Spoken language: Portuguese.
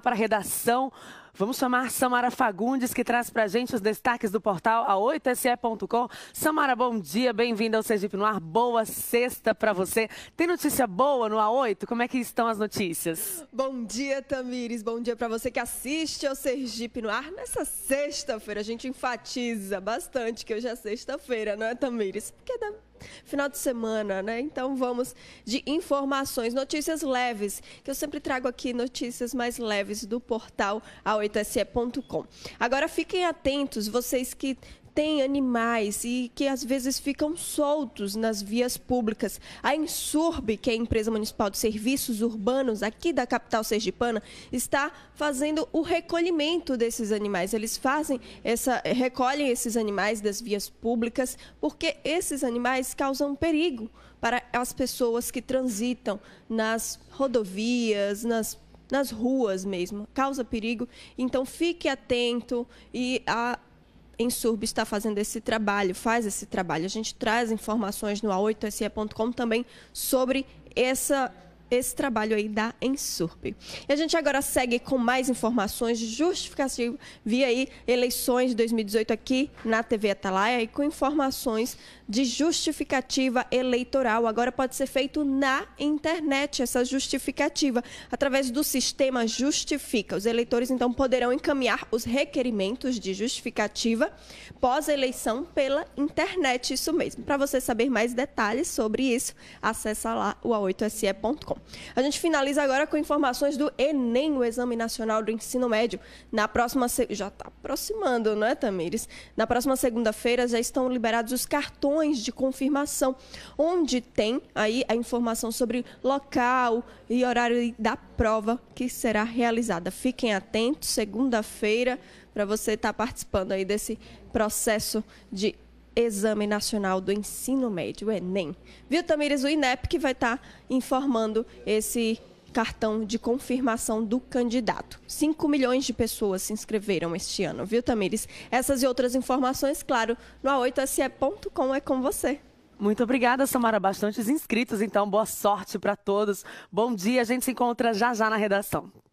para a redação. Vamos chamar Samara Fagundes, que traz para a gente os destaques do portal a8se.com. Samara, bom dia, bem-vinda ao Sergipe no Ar. Boa sexta para você. Tem notícia boa no A8? Como é que estão as notícias? Bom dia, Tamires. Bom dia para você que assiste ao Sergipe no Ar. Nessa sexta-feira, a gente enfatiza bastante que hoje é sexta-feira, não é, Tamires? Porque da final de semana, né? Então vamos de informações, notícias leves, que eu sempre trago aqui notícias mais leves do portal a8se.com. Agora fiquem atentos, vocês que tem animais e que às vezes ficam soltos nas vias públicas. A Insurb, que é a empresa municipal de serviços urbanos aqui da capital sergipana, está fazendo o recolhimento desses animais. Eles fazem essa recolhem esses animais das vias públicas porque esses animais causam perigo para as pessoas que transitam nas rodovias, nas nas ruas mesmo, causa perigo. Então fique atento e a em Surb está fazendo esse trabalho, faz esse trabalho. A gente traz informações no a8se.com também sobre essa esse trabalho aí da Ensurp. E a gente agora segue com mais informações justificativas via aí eleições de 2018 aqui na TV Atalaia e com informações de justificativa eleitoral. Agora pode ser feito na internet essa justificativa através do sistema Justifica. Os eleitores então poderão encaminhar os requerimentos de justificativa pós-eleição pela internet, isso mesmo. Para você saber mais detalhes sobre isso, acessa lá o a8se.com. A gente finaliza agora com informações do Enem, o Exame Nacional do Ensino Médio. Na próxima se... já está aproximando, não é, Tamires? Na próxima segunda-feira já estão liberados os cartões de confirmação, onde tem aí a informação sobre local e horário da prova que será realizada. Fiquem atentos, segunda-feira, para você estar tá participando aí desse processo de Exame Nacional do Ensino Médio, o Enem. Viu, Tamires? O INEP que vai estar tá informando esse cartão de confirmação do candidato. 5 milhões de pessoas se inscreveram este ano, viu, Tamires? Essas e outras informações, claro, no a8se.com é com você. Muito obrigada, Samara. Bastantes inscritos, então boa sorte para todos. Bom dia, a gente se encontra já já na redação.